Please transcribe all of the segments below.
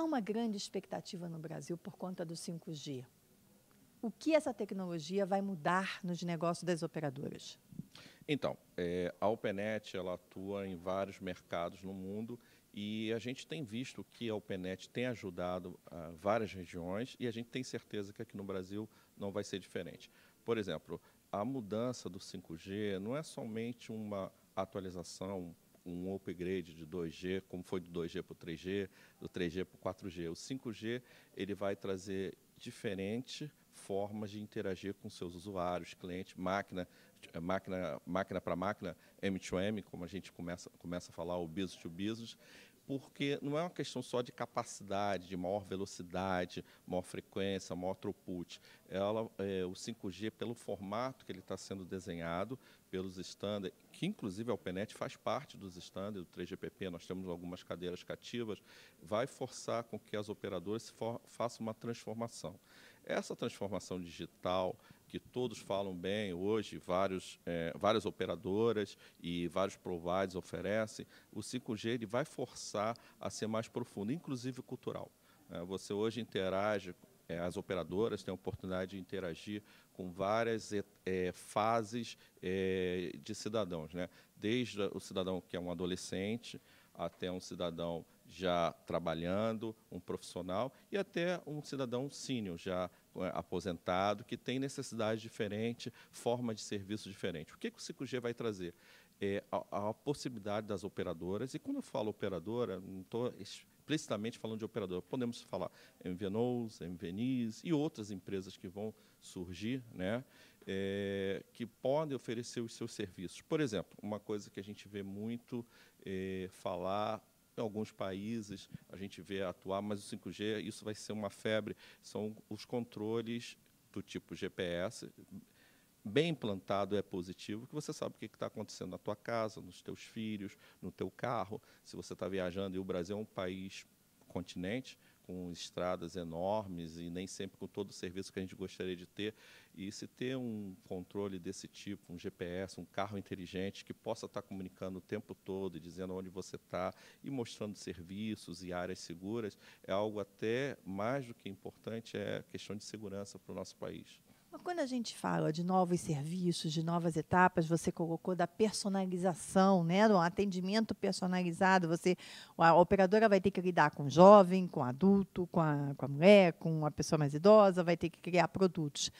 Há uma grande expectativa no Brasil por conta do 5G. O que essa tecnologia vai mudar nos negócios das operadoras? Então, é, a OpenNet ela atua em vários mercados no mundo e a gente tem visto que a OpenNet tem ajudado uh, várias regiões e a gente tem certeza que aqui no Brasil não vai ser diferente. Por exemplo, a mudança do 5G não é somente uma atualização um upgrade de 2G, como foi do 2G para o 3G, do 3G para o 4G. O 5G ele vai trazer diferentes formas de interagir com seus usuários, clientes, máquina, eh, máquina, máquina para máquina, M2M, como a gente começa, começa a falar, o business to business porque não é uma questão só de capacidade, de maior velocidade, maior frequência, maior throughput. Ela, é, o 5G, pelo formato que ele está sendo desenhado, pelos estándares, que inclusive a é OpenNet faz parte dos estándares do 3GPP, nós temos algumas cadeiras cativas, vai forçar com que as operadoras façam uma transformação. Essa transformação digital, que todos falam bem hoje, vários, é, várias operadoras e vários providers oferecem, o 5G ele vai forçar a ser mais profundo, inclusive cultural. É, você hoje interage, é, as operadoras têm a oportunidade de interagir com várias é, é, fases é, de cidadãos, né? desde o cidadão que é um adolescente até um cidadão já trabalhando, um profissional e até um cidadão sênior já é, aposentado, que tem necessidades diferentes, forma de serviço diferente. O que, que o 5G vai trazer? É, a, a, possibilidade das operadoras, e quando eu falo operadora, não estou explicitamente falando de operadora, podemos falar MVNOs, MVNIs e outras empresas que vão surgir, né, é, que podem oferecer os seus serviços. Por exemplo, uma coisa que a gente vê muito é, falar em alguns países a gente vê atuar, mas o 5G, isso vai ser uma febre, são os controles do tipo GPS, bem implantado é positivo, que você sabe o que está acontecendo na tua casa, nos teus filhos, no teu carro, se você está viajando, e o Brasil é um país continente, com estradas enormes e nem sempre com todo o serviço que a gente gostaria de ter. E se ter um controle desse tipo, um GPS, um carro inteligente que possa estar comunicando o tempo todo e dizendo onde você está e mostrando serviços e áreas seguras, é algo até mais do que importante, é questão de segurança para o nosso país. Mas quando a gente fala de novos serviços, de novas etapas, você colocou da personalização, né, do atendimento personalizado, você a operadora vai ter que lidar com jovem, com adulto, com a, com a mulher, com a pessoa mais idosa, vai ter que criar produtos.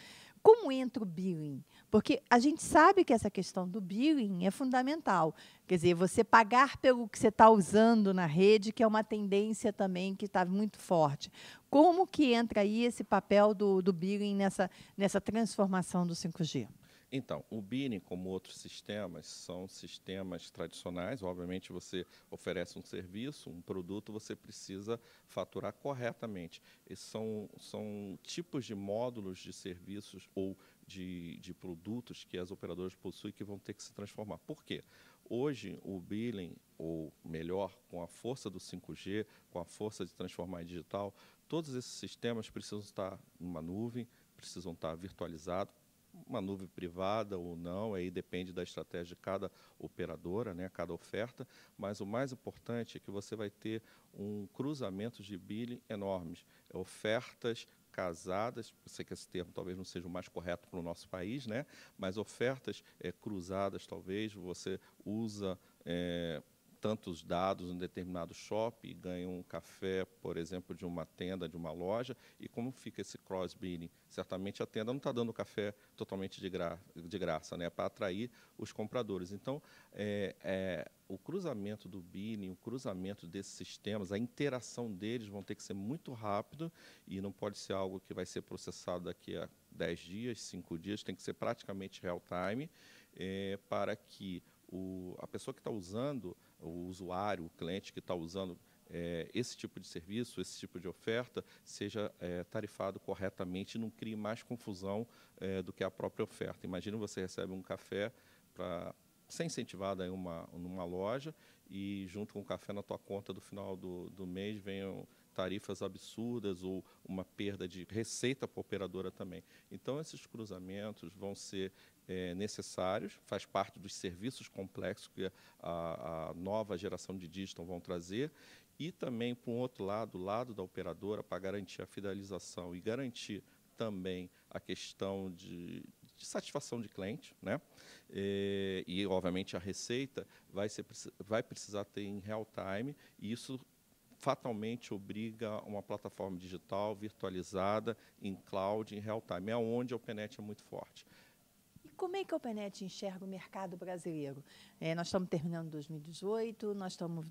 Como entra o billing? Porque a gente sabe que essa questão do billing é fundamental. Quer dizer, você pagar pelo que você está usando na rede, que é uma tendência também que está muito forte. Como que entra aí esse papel do, do billing nessa, nessa transformação do 5G? Então, o bidding, como outros sistemas, são sistemas tradicionais. Obviamente, você oferece um serviço, um produto, você precisa faturar corretamente. Esses são, são tipos de módulos de serviços ou de, de produtos que as operadoras possuem que vão ter que se transformar. Por quê? Hoje, o billing, ou melhor, com a força do 5G, com a força de transformar em digital, todos esses sistemas precisam estar numa nuvem, precisam estar virtualizados, uma nuvem privada ou não, aí depende da estratégia de cada operadora, né, cada oferta, mas o mais importante é que você vai ter um cruzamento de billing enormes, é ofertas casadas, sei que esse termo talvez não seja o mais correto para o nosso país, né? mas ofertas é, cruzadas, talvez, você usa é, tantos dados em determinado shopping, ganha um café, por exemplo, de uma tenda, de uma loja, e como fica esse cross-bidding? Certamente a tenda não está dando café totalmente de, gra de graça, né, é para atrair os compradores. Então, é, é, o cruzamento do bidding, o cruzamento desses sistemas, a interação deles vão ter que ser muito rápido e não pode ser algo que vai ser processado daqui a 10 dias, 5 dias, tem que ser praticamente real-time, é, para que o, a pessoa que está usando o usuário, o cliente que está usando é, esse tipo de serviço, esse tipo de oferta, seja é, tarifado corretamente e não crie mais confusão é, do que a própria oferta. Imagina você recebe um café para ser incentivado em uma numa loja e junto com o café na tua conta do final do, do mês venham tarifas absurdas ou uma perda de receita para a operadora também. Então, esses cruzamentos vão ser é, necessários, faz parte dos serviços complexos que a, a nova geração de digital vão trazer, e também, por um outro lado, o lado da operadora, para garantir a fidelização e garantir também a questão de, de satisfação de cliente, né? É, e, obviamente, a receita vai, ser, vai precisar ter em real time, e isso fatalmente obriga uma plataforma digital virtualizada em cloud, em real time. É onde a OpenNet é muito forte. Como é que a OpenEd enxerga o mercado brasileiro? É, nós estamos terminando 2018, nós estamos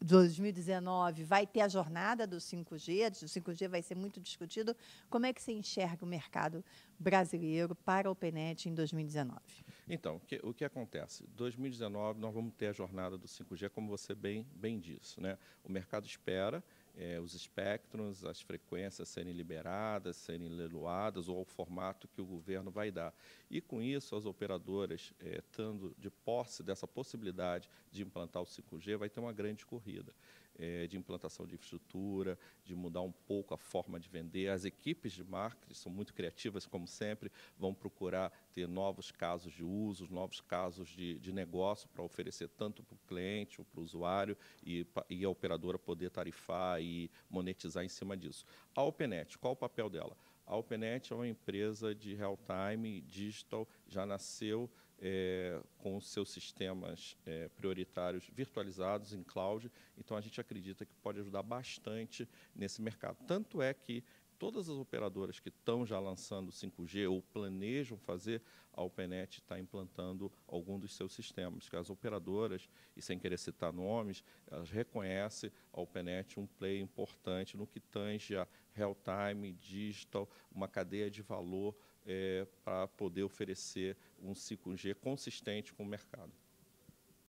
2019 vai ter a jornada do 5G, o 5G vai ser muito discutido. Como é que você enxerga o mercado brasileiro para a OpenEd em 2019? Então, o que, o que acontece? 2019 nós vamos ter a jornada do 5G, como você bem, bem disse. Né? O mercado espera, é, os espectros, as frequências serem liberadas, serem leiloadas, ou o formato que o governo vai dar. E, com isso, as operadoras, é, estando de posse dessa possibilidade de implantar o 5G, vai ter uma grande corrida é, de implantação de infraestrutura, de mudar um pouco a forma de vender. As equipes de marketing são muito criativas, como sempre, vão procurar ter novos casos de uso, novos casos de, de negócio para oferecer tanto para o cliente ou para o usuário e, e a operadora poder tarifar e monetizar em cima disso. A OpenNet, qual o papel dela? A OpenNet é uma empresa de real-time, digital, já nasceu é, com seus sistemas é, prioritários virtualizados em cloud. Então, a gente acredita que pode ajudar bastante nesse mercado. Tanto é que todas as operadoras que estão já lançando 5G ou planejam fazer, a OpenNet está implantando algum dos seus sistemas. Que as operadoras, e sem querer citar nomes, elas reconhecem a OpenNet um player importante no que tange a real-time, digital, uma cadeia de valor é, para poder oferecer um 5G consistente com o mercado.